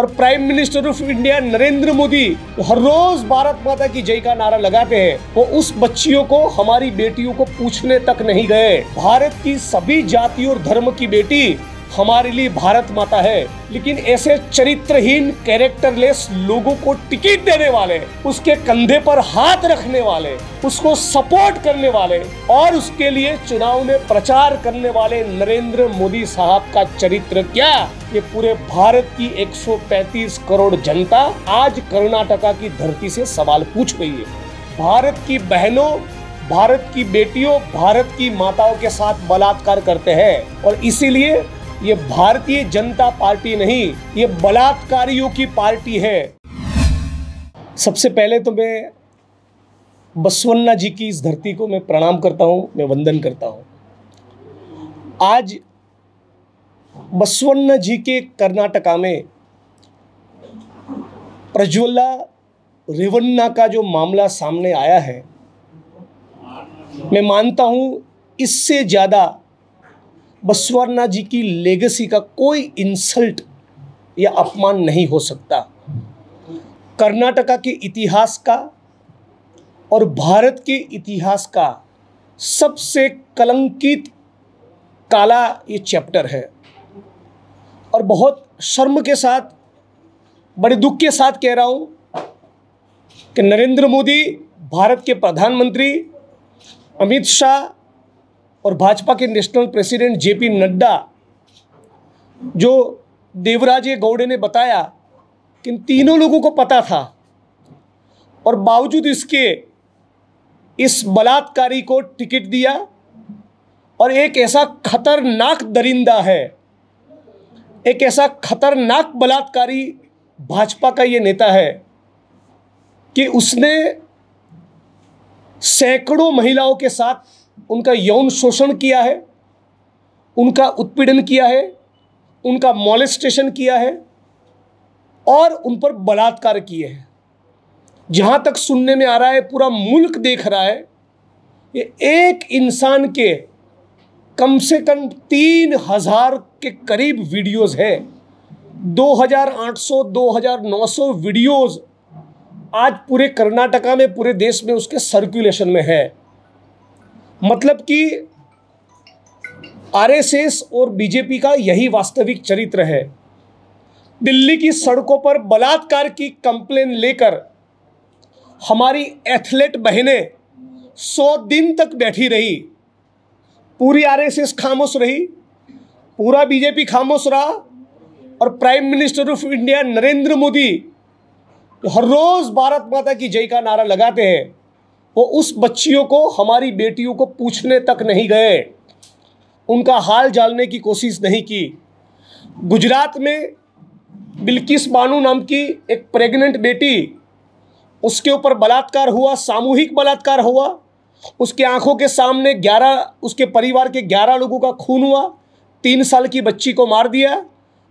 और prime minister of India Narendra Modi हर रोज भारत माता की जय का नारा लगाते हैं वो उस बच्चियों को हमारी बेटियों को पूछने तक नहीं गए भारत की सभी जाति और धर्म की बेटी हमारे लिए भारत माता है लेकिन ऐसे चरित्रहीन कैरेक्टरलेस लोगों को टिकट देने वाले उसके कंधे पर हाथ रखने वाले उसको सपोर्ट करने वाले और उसके लिए चुनाव में प्रचार करने वाले नरेंद्र मोदी साहब का चरित्र क्या ये पूरे भारत की 135 करोड़ जनता आज कर्नाटका की धरती से सवाल पूछ रही है भारत की बहनों भारत की बेटियों भारत की माताओं के साथ बलात्कार करते हैं और इसीलिए ये भारतीय जनता पार्टी नहीं ये बलात्कारियों की पार्टी है सबसे पहले तो मैं बसवन्ना जी की इस धरती को मैं प्रणाम करता हूं मैं वंदन करता हूं आज बसवन्ना जी के कर्नाटका में प्रज्वला रेवन्ना का जो मामला सामने आया है मैं मानता हूं इससे ज़्यादा बसवरना जी की लेगेसी का कोई इंसल्ट या अपमान नहीं हो सकता कर्नाटका के इतिहास का और भारत के इतिहास का सबसे कलंकित काला ये चैप्टर है और बहुत शर्म के साथ बड़े दुख के साथ कह रहा हूँ कि नरेंद्र मोदी भारत के प्रधानमंत्री अमित शाह और भाजपा के नेशनल प्रेसिडेंट जेपी नड्डा जो देवराजे गौड़े ने बताया कि इन तीनों लोगों को पता था और बावजूद इसके इस बलात्कारी को टिकट दिया और एक ऐसा खतरनाक दरिंदा है एक ऐसा खतरनाक बलात्कारी भाजपा का ये नेता है कि उसने सैकड़ों महिलाओं के साथ उनका यौन शोषण किया है उनका उत्पीड़न किया है उनका मॉलेस्टेशन किया है और उन पर बलात्कार किए हैं जहाँ तक सुनने में आ रहा है पूरा मुल्क देख रहा है ये एक इंसान के कम से कम तीन हज़ार के करीब वीडियोस हैं 2800 2900 वीडियोस आज पूरे कर्नाटका में पूरे देश में उसके सर्कुलेशन में है मतलब कि आरएसएस और बीजेपी का यही वास्तविक चरित्र है दिल्ली की सड़कों पर बलात्कार की कंप्लेन लेकर हमारी एथलेट बहनें सौ दिन तक बैठी रही पूरी आरएसएस खामोश रही पूरा बीजेपी खामोश रहा और prime minister of India Narendra Modi हर रोज़ भारत माता की जय का नारा लगाते हैं वो उस बच्चियों को हमारी बेटियों को पूछने तक नहीं गए उनका हाल जानने की कोशिश नहीं की गुजरात में बिल्किस बानू नाम की एक प्रेग्नेंट बेटी उसके ऊपर बलात्कार हुआ सामूहिक बलात्कार हुआ उसके आंखों के सामने ग्यारह उसके परिवार के ग्यारह लोगों का खून हुआ तीन साल की बच्ची को मार दिया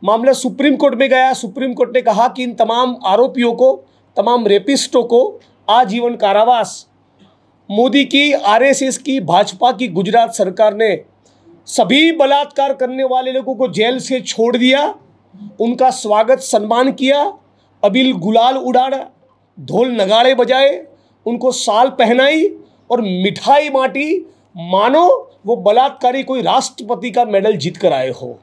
मामला सुप्रीम कोर्ट में गया सुप्रीम कोर्ट ने कहा कि इन तमाम आरोपियों को तमाम रेपिस्टों को आजीवन कारावास मोदी की आरएसएस की भाजपा की गुजरात सरकार ने सभी बलात्कार करने वाले लोगों को जेल से छोड़ दिया उनका स्वागत सम्मान किया अबिल गुलाल उड़ाड़ा ढोल नगाड़े बजाए उनको साल पहनाई और मिठाई बांटी मानो वो बलात्कारी कोई राष्ट्रपति का मेडल जीत कर आए हो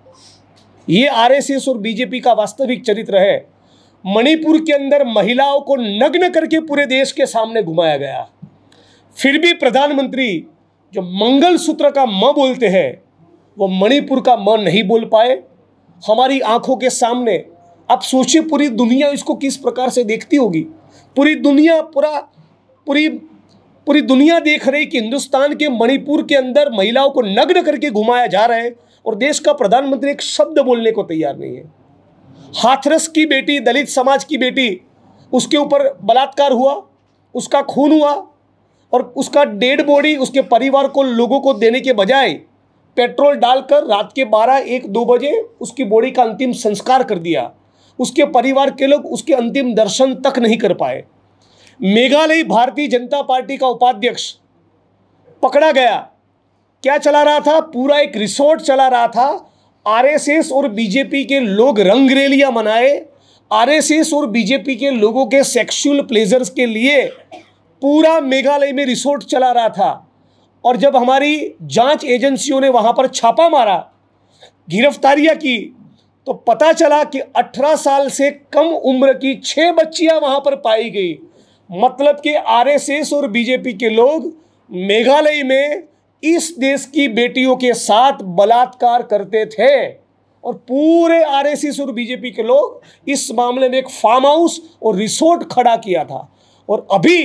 ये आरएसएस और बीजेपी का वास्तविक चरित्र है मणिपुर के अंदर महिलाओं को नग्न करके पूरे देश के सामने घुमाया गया फिर भी प्रधानमंत्री जो मंगल सूत्र का म बोलते हैं वो मणिपुर का म नहीं बोल पाए हमारी आंखों के सामने आप सोचिए पूरी दुनिया इसको किस प्रकार से देखती होगी पूरी दुनिया पूरा पूरी पूरी दुनिया देख रही कि हिंदुस्तान के मणिपुर के अंदर महिलाओं को नग्न करके घुमाया जा रहा है और देश का प्रधानमंत्री एक शब्द बोलने को तैयार नहीं है हाथरस की बेटी दलित समाज की बेटी उसके ऊपर बलात्कार हुआ उसका खून हुआ और उसका डेड बॉडी उसके परिवार को लोगों को देने के बजाय पेट्रोल डालकर रात के बारह एक दो बजे उसकी बॉडी का अंतिम संस्कार कर दिया उसके परिवार के लोग उसके अंतिम दर्शन तक नहीं कर पाए मेघालय भारतीय जनता पार्टी का उपाध्यक्ष पकड़ा गया क्या चला रहा था पूरा एक रिसोर्ट चला रहा था आरएसएस और बीजेपी के लोग रंग रैलियां मनाए आरएसएस और बीजेपी के लोगों के सेक्सुअल प्लेजर्स के लिए पूरा मेघालय में रिसोर्ट चला रहा था और जब हमारी जांच एजेंसियों ने वहां पर छापा मारा गिरफ्तारियां की तो पता चला कि 18 साल से कम उम्र की छह बच्चियां वहां पर पाई गई मतलब कि आरएसएस और बीजेपी के लोग मेघालय में इस देश की बेटियों के साथ बलात्कार करते थे और पूरे आरएसएस और बीजेपी के लोग इस मामले में एक फार्म हाउस और रिसोर्ट खड़ा किया था और अभी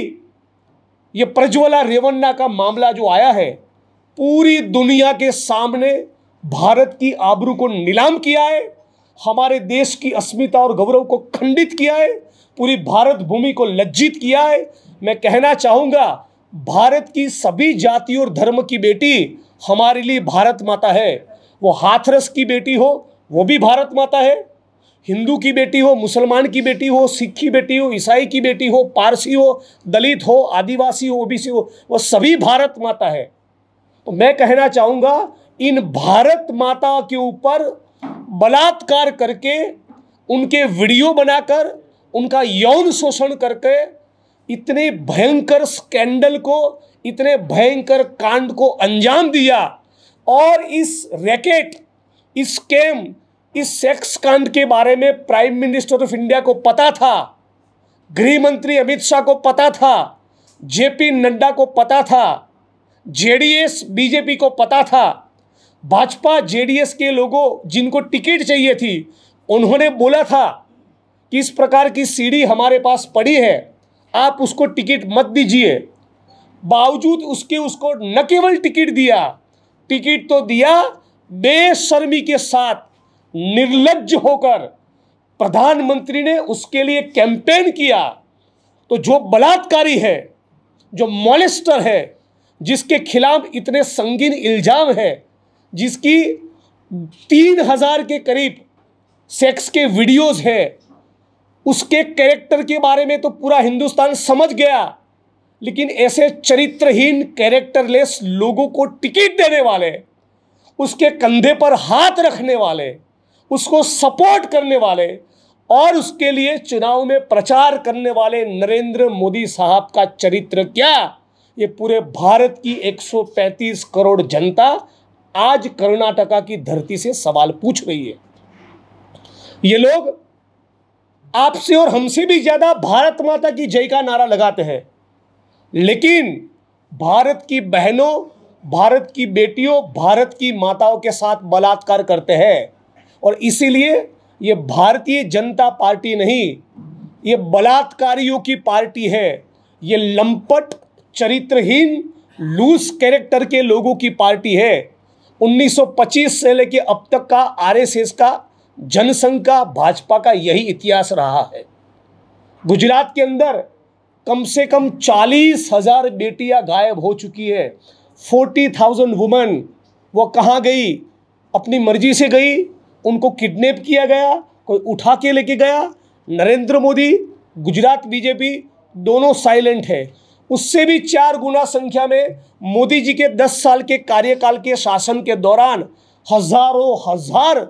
ये प्रज्वला रेवन्ना का मामला जो आया है पूरी दुनिया के सामने भारत की आबरू को नीलाम किया है हमारे देश की अस्मिता और गौरव को खंडित किया है पूरी भारत भूमि को लज्जित किया है मैं कहना चाहूँगा भारत की सभी जाति और धर्म की बेटी हमारे लिए भारत माता है वो हाथरस की बेटी हो वो भी भारत माता है हिंदू की बेटी हो मुसलमान की बेटी हो सिख की बेटी हो ईसाई की बेटी हो पारसी हो दलित हो आदिवासी हो ओबीसी हो वह सभी भारत माता है तो मैं कहना चाहूंगा इन भारत माता के ऊपर बलात्कार करके उनके वीडियो बनाकर उनका यौन शोषण करके इतने भयंकर स्कैंडल को इतने भयंकर कांड को अंजाम दिया और इस रैकेट इस स्कैम इस सेक्स कांड के बारे में प्राइम मिनिस्टर ऑफ इंडिया को पता था गृह मंत्री अमित शाह को पता था जेपी नड्डा को पता था जेडीएस बीजेपी को पता था भाजपा जेडीएस के लोगों जिनको टिकट चाहिए थी उन्होंने बोला था कि इस प्रकार की सीढ़ी हमारे पास पड़ी है आप उसको टिकट मत दीजिए बावजूद उसके उसको न केवल टिकट दिया टिकट तो दिया बेशर्मी के साथ निर्लज होकर प्रधानमंत्री ने उसके लिए कैंपेन किया तो जो बलात्कारी है जो मॉलिस्टर है जिसके खिलाफ इतने संगीन इल्जाम है जिसकी तीन हजार के करीब सेक्स के वीडियोस है उसके कैरेक्टर के बारे में तो पूरा हिंदुस्तान समझ गया लेकिन ऐसे चरित्रहीन कैरेक्टरलेस लोगों को टिकट देने वाले उसके कंधे पर हाथ रखने वाले उसको सपोर्ट करने वाले और उसके लिए चुनाव में प्रचार करने वाले नरेंद्र मोदी साहब का चरित्र क्या ये पूरे भारत की 135 करोड़ जनता आज कर्नाटका की धरती से सवाल पूछ रही है ये लोग आपसे और हमसे भी ज्यादा भारत माता की जय का नारा लगाते हैं लेकिन भारत की बहनों भारत की बेटियों भारत की माताओं के साथ बलात्कार करते हैं और इसीलिए ये भारतीय जनता पार्टी नहीं ये बलात्कारियों की पार्टी है ये लंपट चरित्रहीन लूज कैरेक्टर के लोगों की पार्टी है 1925 से लेकर अब तक का आरएसएस का जनसंघ का भाजपा का यही इतिहास रहा है गुजरात के अंदर कम से कम चालीस हजार बेटियां गायब हो चुकी है फोर्टी थाउजेंड वुमेन वो कहाँ गई अपनी मर्जी से गई उनको किडनैप किया गया कोई उठा के लेके गया नरेंद्र मोदी गुजरात बीजेपी दोनों साइलेंट है उससे भी चार गुना संख्या में मोदी जी के दस साल के कार्यकाल के शासन के दौरान हजारों हजार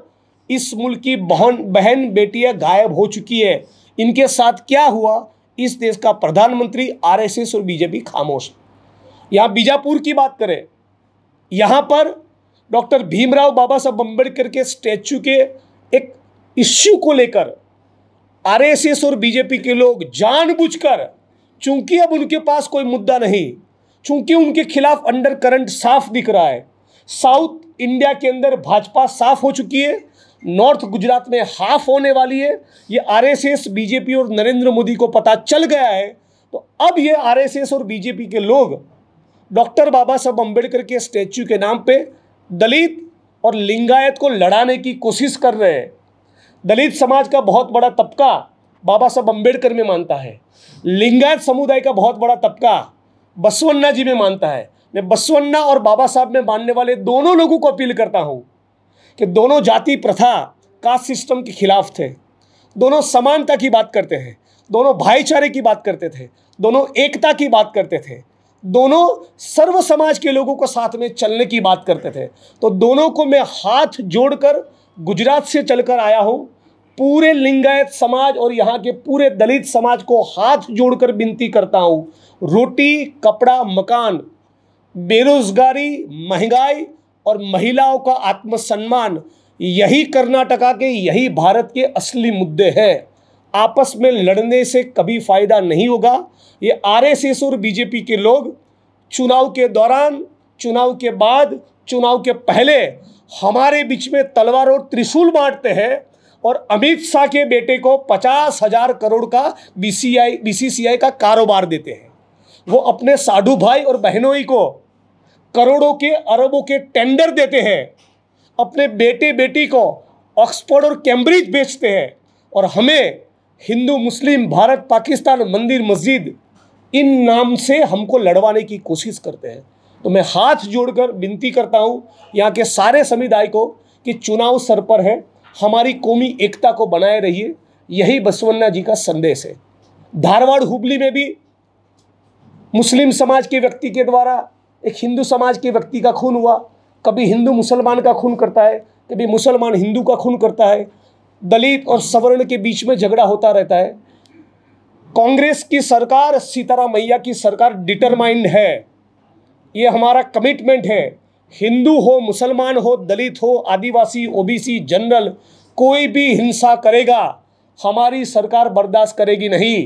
इस मुल्क की बहन बहन बेटियां गायब हो चुकी है इनके साथ क्या हुआ इस देश का प्रधानमंत्री आरएसएस और बीजेपी खामोश यहाँ बीजापुर की बात करें यहाँ पर डॉक्टर भीमराव बाबा साहब अम्बेडकर के स्टैचू के एक इश्यू को लेकर आरएसएस और बीजेपी के लोग जानबूझकर चूंकि अब उनके पास कोई मुद्दा नहीं चूंकि उनके खिलाफ अंडर करंट साफ दिख रहा है साउथ इंडिया के अंदर भाजपा साफ हो चुकी है नॉर्थ गुजरात में हाफ होने वाली है ये आरएसएस बीजेपी और नरेंद्र मोदी को पता चल गया है तो अब ये आरएसएस और बीजेपी के लोग डॉक्टर बाबा साहब अम्बेडकर के स्टैचू के नाम पर दलित और लिंगायत को लड़ाने की कोशिश कर रहे हैं दलित समाज का बहुत बड़ा तबका बाबा साहब अम्बेडकर में मानता है लिंगायत समुदाय का बहुत बड़ा तबका बसवन्ना जी में मानता है मैं बसवन्ना और बाबा साहब में मानने वाले दोनों लोगों को अपील करता हूँ कि दोनों जाति प्रथा कास्ट सिस्टम के खिलाफ थे दोनों समानता की बात करते हैं दोनों भाईचारे की बात करते थे दोनों एकता की बात करते थे दोनों सर्व समाज के लोगों को साथ में चलने की बात करते थे तो दोनों को मैं हाथ जोड़कर गुजरात से चलकर आया हूँ पूरे लिंगायत समाज और यहाँ के पूरे दलित समाज को हाथ जोड़कर विनती करता हूँ रोटी कपड़ा मकान बेरोजगारी महंगाई और महिलाओं का आत्मसम्मान यही कर्नाटका के यही भारत के असली मुद्दे हैं आपस में लड़ने से कभी फायदा नहीं होगा ये आरएसएस और बीजेपी के लोग चुनाव के दौरान चुनाव के बाद चुनाव के पहले हमारे बीच में तलवार और त्रिशूल बांटते हैं और अमित शाह के बेटे को पचास हजार करोड़ का बीसीआई बीसीसीआई का कारोबार देते हैं वो अपने साधु भाई और बहनों ही को करोड़ों के अरबों के टेंडर देते हैं अपने बेटे बेटी को ऑक्सफोर्ड और कैम्ब्रिज बेचते हैं और हमें हिंदू मुस्लिम भारत पाकिस्तान मंदिर मस्जिद इन नाम से हमको लड़वाने की कोशिश करते हैं तो मैं हाथ जोड़कर विनती करता हूँ यहाँ के सारे समुदाय को कि चुनाव सर पर है हमारी कौमी एकता को बनाए रहिए यही बसवन्ना जी का संदेश है धारवाड़ हुबली में भी मुस्लिम समाज के व्यक्ति के द्वारा एक हिंदू समाज के व्यक्ति का खून हुआ कभी हिंदू मुसलमान का खून करता है कभी मुसलमान हिंदू का खून करता है दलित और सवर्ण के बीच में झगड़ा होता रहता है कांग्रेस की सरकार सीतारामैया की सरकार डिटरमाइंड है ये हमारा कमिटमेंट है हिंदू हो मुसलमान हो दलित हो आदिवासी ओबीसी जनरल कोई भी हिंसा करेगा हमारी सरकार बर्दाश्त करेगी नहीं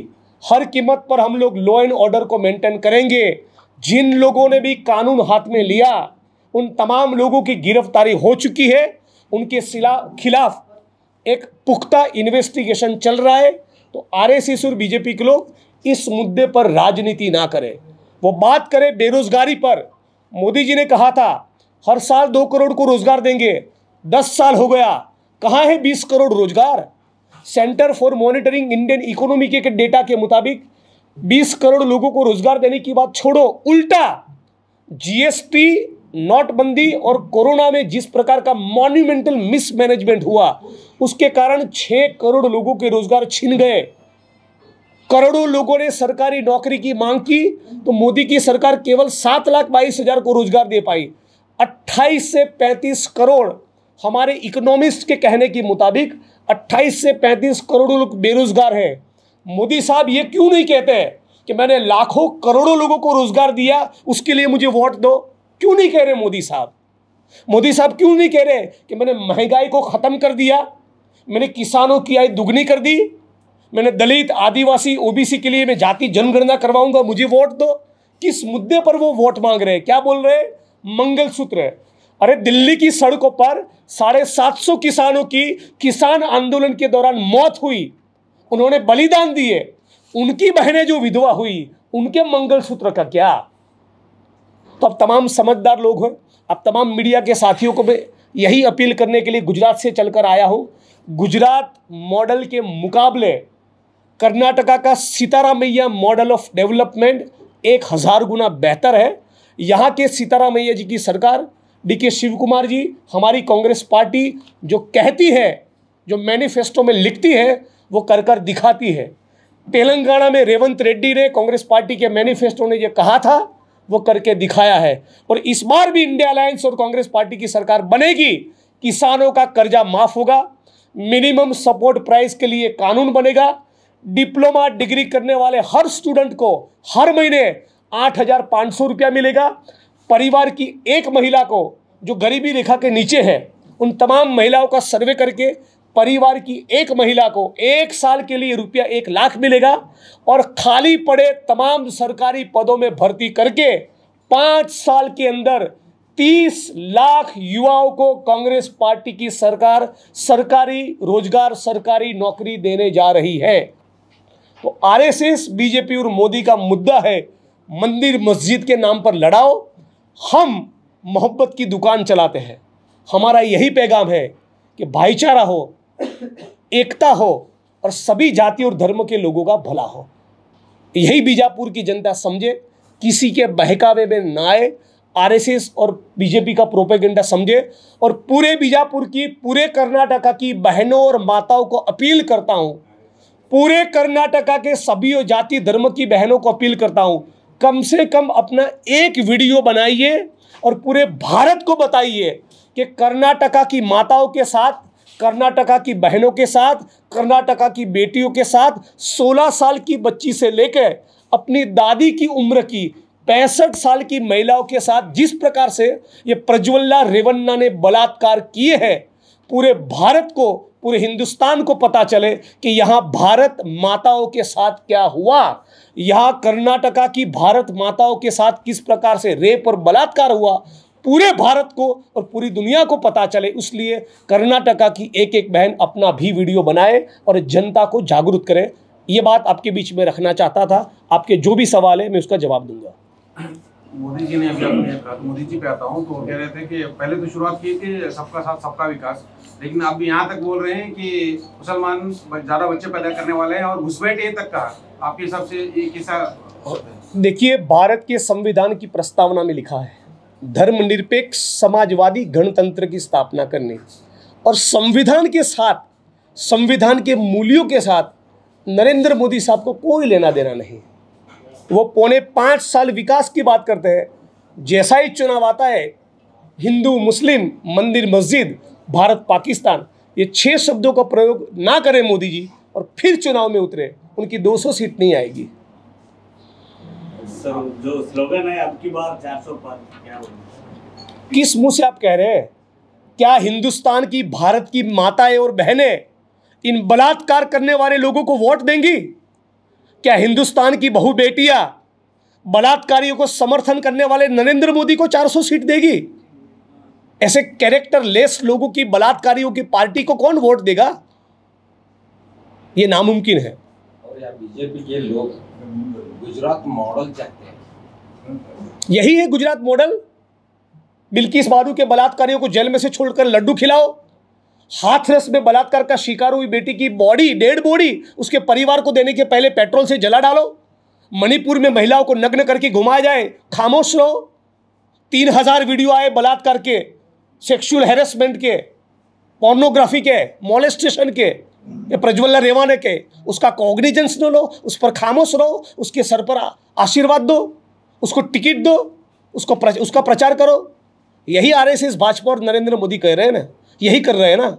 हर कीमत पर हम लोग लॉ एंड ऑर्डर को मेंटेन करेंगे जिन लोगों ने भी कानून हाथ में लिया उन तमाम लोगों की गिरफ्तारी हो चुकी है उनके खिलाफ एक पुख्ता इन्वेस्टिगेशन चल रहा है तो आर एस और बीजेपी के लोग इस मुद्दे पर राजनीति ना करें वो बात करें बेरोजगारी पर मोदी जी ने कहा था हर साल दो करोड़ को रोजगार देंगे दस साल हो गया कहाँ है बीस करोड़ रोजगार Centre for Monitoring Indian Economy के डेटा के मुताबिक बीस करोड़ लोगों को रोजगार देने की बात छोड़ो उल्टा जीएसटी नोटबंदी और कोरोना में जिस प्रकार का मॉन्यूमेंटल मिसमैनेजमेंट हुआ उसके कारण छह करोड़ लोगों के रोजगार छिन गए करोड़ों लोगों ने सरकारी नौकरी की मांग की तो मोदी की सरकार केवल सात लाख बाईस हजार को रोजगार दे पाई अट्ठाईस से पैंतीस करोड़ हमारे इकोनॉमिस्ट के कहने के मुताबिक अट्ठाईस से पैंतीस करोड़ लोग बेरोजगार हैं मोदी साहब ये क्यों नहीं कहते कि मैंने लाखों करोड़ों लोगों को रोजगार दिया उसके लिए मुझे वोट दो क्यों नहीं कह रहे मोदी साहब मोदी साहब क्यों नहीं कह रहे कि मैंने महंगाई को ख़त्म कर दिया मैंने किसानों की आय दुगनी कर दी मैंने दलित आदिवासी ओबीसी के लिए मैं जाति जनगणना करवाऊंगा मुझे वोट दो किस मुद्दे पर वो वोट मांग रहे हैं क्या बोल रहे हैं मंगलसूत्र है अरे दिल्ली की सड़कों पर साढ़े सात सौ किसानों की किसान आंदोलन के दौरान मौत हुई उन्होंने बलिदान दिए उनकी बहनें जो विधवा हुई उनके मंगलसूत्र का क्या तो अब तमाम समझदार लोग हैं अब तमाम मीडिया के साथियों को मैं यही अपील करने के लिए गुजरात से चलकर आया हूँ गुजरात मॉडल के मुकाबले कर्नाटका का सीतारामैया मॉडल ऑफ डेवलपमेंट एक हज़ार गुना बेहतर है यहाँ के सीतारामैया जी की सरकार डी के शिव कुमार जी हमारी कांग्रेस पार्टी जो कहती है जो मैनिफेस्टो में लिखती है वो कर कर दिखाती है तेलंगाना में रेवंत रेड्डी ने कांग्रेस पार्टी के मैनिफेस्टो ने यह कहा था वो करके दिखाया है और इस बार भी इंडिया अलायंस और कांग्रेस पार्टी की सरकार बनेगी किसानों का कर्जा माफ होगा मिनिमम सपोर्ट प्राइस के लिए कानून बनेगा डिप्लोमा डिग्री करने वाले हर स्टूडेंट को हर महीने आठ हजार पाँच सौ रुपया मिलेगा परिवार की एक महिला को जो गरीबी रेखा के नीचे है उन तमाम महिलाओं का सर्वे करके परिवार की एक महिला को एक साल के लिए रुपया एक लाख मिलेगा और खाली पड़े तमाम सरकारी पदों में भर्ती करके पाँच साल के अंदर तीस लाख युवाओं को कांग्रेस पार्टी की सरकार सरकारी रोजगार सरकारी नौकरी देने जा रही है तो आरएसएस बीजेपी और मोदी का मुद्दा है मंदिर मस्जिद के नाम पर लड़ाओ हम मोहब्बत की दुकान चलाते हैं हमारा यही पैगाम है कि भाईचारा हो एकता हो और सभी जाति और धर्म के लोगों का भला हो यही बीजापुर की जनता समझे किसी के बहकावे में ना आए आरएसएस और बीजेपी का प्रोपेगेंडा समझे और पूरे बीजापुर की पूरे कर्नाटका की बहनों और माताओं को अपील करता हूँ पूरे कर्नाटका के सभी जाति धर्म की बहनों को अपील करता हूँ कम से कम अपना एक वीडियो बनाइए और पूरे भारत को बताइए कि कर्नाटका की माताओं के साथ कर्नाटका की बहनों के साथ कर्नाटका की बेटियों के साथ 16 साल की बच्ची से लेकर अपनी दादी की उम्र की पैंसठ साल की महिलाओं के साथ जिस प्रकार से ये प्रज्वल्ला रेवन्ना ने बलात्कार किए हैं पूरे भारत को पूरे हिंदुस्तान को पता चले कि यहाँ भारत माताओं के साथ क्या हुआ यहाँ कर्नाटका की भारत माताओं के साथ किस प्रकार से रेप और बलात्कार हुआ पूरे भारत को और पूरी दुनिया को पता चले इसलिए कर्नाटका की एक एक बहन अपना भी वीडियो बनाए और जनता को जागरूक करें ये बात आपके बीच में रखना चाहता था आपके जो भी सवाल है मैं उसका जवाब दूंगा मोदी जी ने अभी अपने मोदी जी पे आता हूँ तो कह रहे थे कि पहले तो शुरुआत की कि सबका साथ सबका विकास लेकिन अब यहाँ तक बोल रहे हैं कि मुसलमान ज़्यादा बच्चे पैदा करने वाले हैं और घुसपैठ ये तक कहा आपके हिसाब से ये किसा देखिए भारत के संविधान की प्रस्तावना में लिखा है धर्मनिरपेक्ष समाजवादी गणतंत्र की स्थापना करने और संविधान के साथ संविधान के मूल्यों के साथ नरेंद्र मोदी साहब को कोई लेना देना नहीं वो पौने पाँच साल विकास की बात करते हैं जैसा ही चुनाव आता है हिंदू मुस्लिम मंदिर मस्जिद भारत पाकिस्तान ये छः शब्दों का प्रयोग ना करें मोदी जी और फिर चुनाव में उतरे उनकी 200 सीट नहीं आएगी सर जो स्लोगन है अब की चार सौ क्या किस मुंह से आप कह रहे हैं क्या हिंदुस्तान की भारत की माताएं और बहनें इन बलात्कार करने वाले लोगों को वोट देंगी क्या हिंदुस्तान की बहु बेटियां बलात्कारियों को समर्थन करने वाले नरेंद्र मोदी को 400 सीट देगी ऐसे कैरेक्टर लेस लोगों की बलात्कारियों की पार्टी को कौन वोट देगा यह नामुमकिन है और यार बीजेपी के लोग गुजरात मॉडल चाहते हैं यही है गुजरात मॉडल बिल्किस मारू के बलात्कारियों को जेल में से छोड़कर लड्डू खिलाओ हाथरस में बलात्कार का शिकार हुई बेटी की बॉडी डेड बॉडी उसके परिवार को देने के पहले पेट्रोल से जला डालो मणिपुर में महिलाओं को नग्न करके घुमाया जाए खामोश रहो तीन हजार वीडियो आए बलात्कार के सेक्सुअल हेरसमेंट के पोर्नोग्राफी के मोलेस्टेशन के ये प्रज्वल रेवाने के उसका कॉग्निजेंस न लो उस पर खामोश रहो उसके सर पर आशीर्वाद दो उसको टिकट दो उसको प्रच, उसका प्रचार करो यही आर एस एस भाजपा और नरेंद्र मोदी कह रहे हैं ना यही कर रहे हैं ना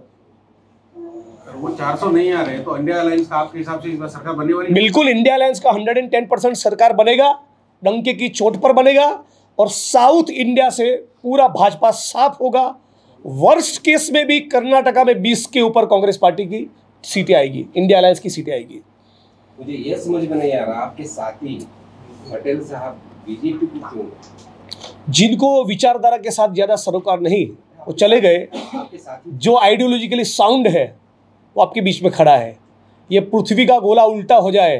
वो 400 नहीं आ रहे तो इंडिया अलायंस का आपके हिसाब से इस बार सरकार बनने वाली बिल्कुल इंडिया का 110 सरकार बनेगा डंके की चोट पर बनेगा और साउथ इंडिया से पूरा भाजपा साफ होगा वर्स्ट केस में भी कर्नाटका में 20 के ऊपर कांग्रेस पार्टी की सीटें आएगी इंडिया अलायंस की सीटें आएगी मुझे ये समझ में नहीं आ रहा आपके साथी पटेल साहब बीजेपी की क्यों जिनको विचारधारा के साथ ज़्यादा सरोकार नहीं वो चले गए जो आइडियोलॉजिकली साउंड है वो आपके बीच में खड़ा है ये पृथ्वी का गोला उल्टा हो जाए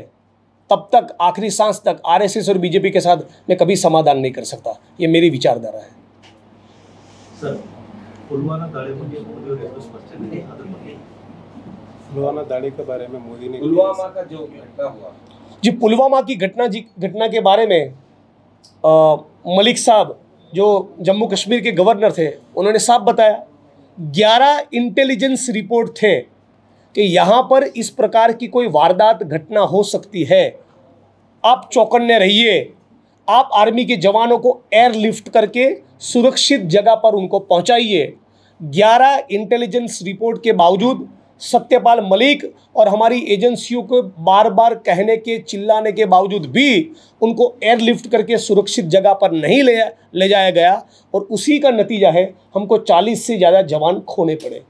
तब तक आखिरी सांस तक आरएसएस और बीजेपी के साथ मैं कभी समाधान नहीं कर सकता ये मेरी विचारधारा है सर पुलवामा पुलवामा के बारे में मोदी ने पुलवामा का जो घटना हुआ जी पुलवामा की घटना जी घटना के बारे में आ, मलिक साहब जो जम्मू कश्मीर के गवर्नर थे उन्होंने साफ बताया ग्यारह इंटेलिजेंस रिपोर्ट थे कि यहाँ पर इस प्रकार की कोई वारदात घटना हो सकती है आप चौकन्ने रहिए आप आर्मी के जवानों को एयरलिफ्ट करके सुरक्षित जगह पर उनको पहुँचाइए ग्यारह इंटेलिजेंस रिपोर्ट के बावजूद सत्यपाल मलिक और हमारी एजेंसियों को बार बार कहने के चिल्लाने के बावजूद भी उनको एयरलिफ्ट करके सुरक्षित जगह पर नहीं ले ले जाया गया और उसी का नतीजा है हमको 40 से ज़्यादा जवान खोने पड़े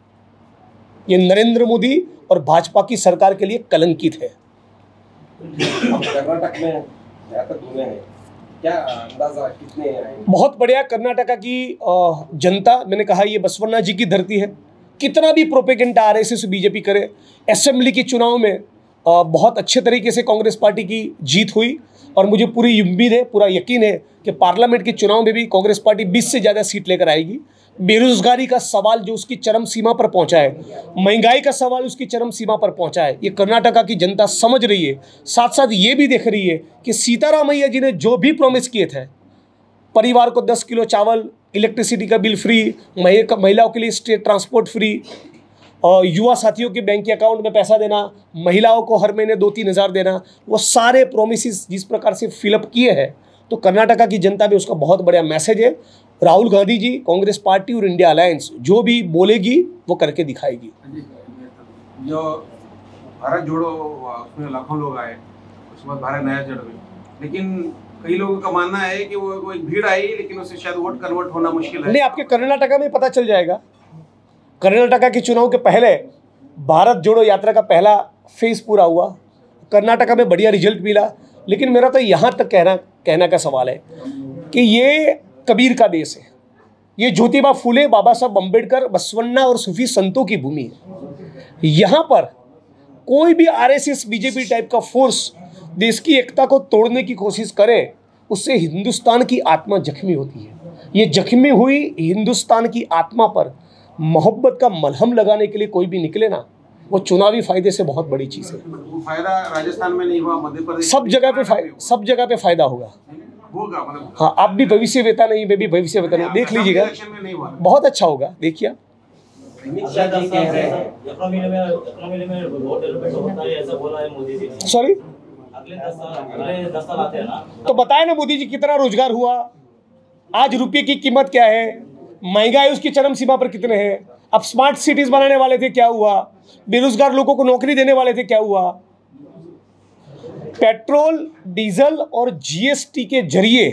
ये नरेंद्र मोदी और भाजपा की सरकार के लिए कलंकित है क्या कितने बहुत बढ़िया कर्नाटका की जनता मैंने कहा ये बसवन्ना जी की धरती है कितना भी प्रोपेगेंडा आर एस बीजेपी करे असेंबली के चुनाव में बहुत अच्छे तरीके से कांग्रेस पार्टी की जीत हुई और मुझे पूरी उम्मीद है पूरा यकीन है कि पार्लियामेंट के चुनाव में भी कांग्रेस पार्टी 20 से ज़्यादा सीट लेकर आएगी बेरोजगारी का सवाल जो उसकी चरम सीमा पर पहुंचा है महंगाई का सवाल उसकी चरम सीमा पर पहुंचा है ये कर्नाटका की जनता समझ रही है साथ साथ ये भी देख रही है कि सीतारामैया जी ने जो भी प्रोमिस किए थे परिवार को दस किलो चावल इलेक्ट्रिसिटी का बिल फ्री महिलाओं के लिए स्टेट ट्रांसपोर्ट फ्री और युवा साथियों के बैंक के अकाउंट में पैसा देना महिलाओं को हर महीने दो तीन हज़ार देना वो सारे प्रोमिस जिस प्रकार से फिलअप किए हैं तो कर्नाटका की जनता भी उसका बहुत बड़ा मैसेज है राहुल गांधी जी कांग्रेस पार्टी और इंडिया अलायंस जो भी बोलेगी वो करके दिखाएगी हाँ जो भारत जोड़ो उसमें लाखों लोग आए उसके बाद भारत नया जोड़ो लेकिन कई लोगों का मानना है कि वो, वो एक भीड़ आई लेकिन उसे शायद वोट कन्वर्ट होना मुश्किल है नहीं आपके कर्नाटका में पता चल जाएगा कर्नाटका के चुनाव के पहले भारत जोड़ो यात्रा का पहला फेज पूरा हुआ कर्नाटका में बढ़िया रिजल्ट मिला लेकिन मेरा तो यहाँ तक कहना कहना का सवाल है कि ये कबीर का देश है ये ज्योतिबा फूले बाबा साहब अम्बेडकर बसवन्ना और सूफी संतों की भूमि है यहाँ पर कोई भी आरएसएस बीजेपी टाइप का फोर्स देश की एकता को तोड़ने की कोशिश करे उससे हिंदुस्तान की आत्मा जख्मी होती है ये जख्मी हुई हिंदुस्तान की आत्मा पर मोहब्बत का मलहम लगाने के लिए कोई भी निकले ना वो चुनावी फायदे से बहुत बड़ी चीज़ है फायदा राजस्थान में नहीं हुआ मध्य प्रदेश सब जगह पे सब जगह पे फायदा होगा मतलब हाँ आप भी भविष्य वेता नहीं मैं भी वेता नहीं देख लीजिएगा बहुत अच्छा होगा देखिए सॉरी तो बताए ना मोदी जी कितना रोजगार हुआ आज रुपये की कीमत क्या है महंगाई उसकी चरम सीमा पर कितने हैं अब स्मार्ट सिटीज बनाने वाले थे क्या हुआ बेरोजगार लोगों को नौकरी देने वाले थे क्या हुआ पेट्रोल डीजल और जीएसटी के जरिए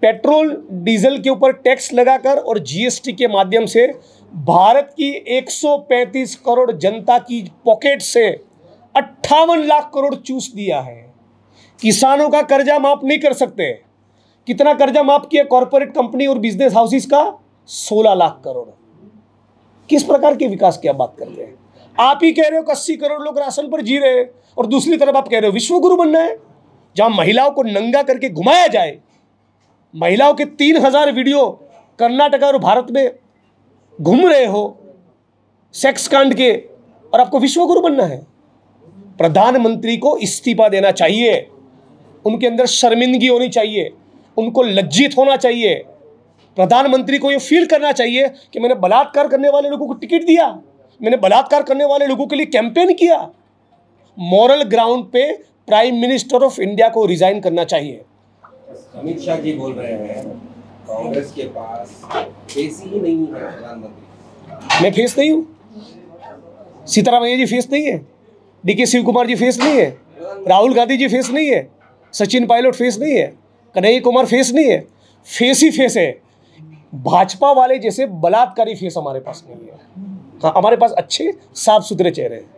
पेट्रोल डीजल के ऊपर टैक्स लगाकर और जीएसटी के माध्यम से भारत की 135 करोड़ जनता की पॉकेट से अट्ठावन लाख करोड़ चूस दिया है किसानों का कर्जा माफ नहीं कर सकते कितना कर्जा माफ किया कॉरपोरेट कंपनी और बिजनेस हाउसेस का 16 लाख करोड़ किस प्रकार के विकास की आप बात कर रहे हैं आप ही कह रहे हो अस्सी करोड़ लोग राशन पर जी रहे हैं और दूसरी तरफ आप कह रहे हो विश्व गुरु बनना है जहां महिलाओं को नंगा करके घुमाया जाए महिलाओं के तीन हजार वीडियो कर्नाटका और भारत में घूम रहे हो सेक्स कांड के और आपको विश्व गुरु बनना है प्रधानमंत्री को इस्तीफा देना चाहिए उनके अंदर शर्मिंदगी होनी चाहिए उनको लज्जित होना चाहिए प्रधानमंत्री को ये फील करना चाहिए कि मैंने बलात्कार करने वाले लोगों को टिकट दिया मैंने बलात्कार करने वाले लोगों के लिए कैंपेन किया मॉरल ग्राउंड पे प्राइम मिनिस्टर ऑफ इंडिया को रिजाइन करना चाहिए अमित शाह जी बोल रहे हैं कांग्रेस के पास फेस ही नहीं है प्रधानमंत्री मैं फेस नहीं हूं सीतारामैया जी फेस नहीं है डी के शिव कुमार जी फेस नहीं है राहुल गांधी जी फेस नहीं है सचिन पायलट फेस नहीं है कन्हैया कुमार फेस नहीं है फेस ही फेस है भाजपा वाले जैसे बलात्कारी फेस हमारे पास नहीं है हाँ हमारे पास अच्छे साफ सुथरे चेहरे हैं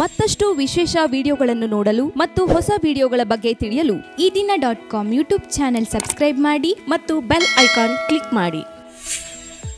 ಮತ್ತಷ್ಟು ವಿಶೇಷ ವಿಡಿಯೋಗಳನ್ನು ನೋಡಲು ಮತ್ತು ಹೊಸ ವಿಡಿಯೋಗಳ ಬಗ್ಗೆ ತಿಳಿಯಲು Ee Dina dot com YouTube channel subscribe ಮಾಡಿ ಮತ್ತು ಬೆಲ್ ಐಕಾನ್ ಕ್ಲಿಕ್ ಮಾಡಿ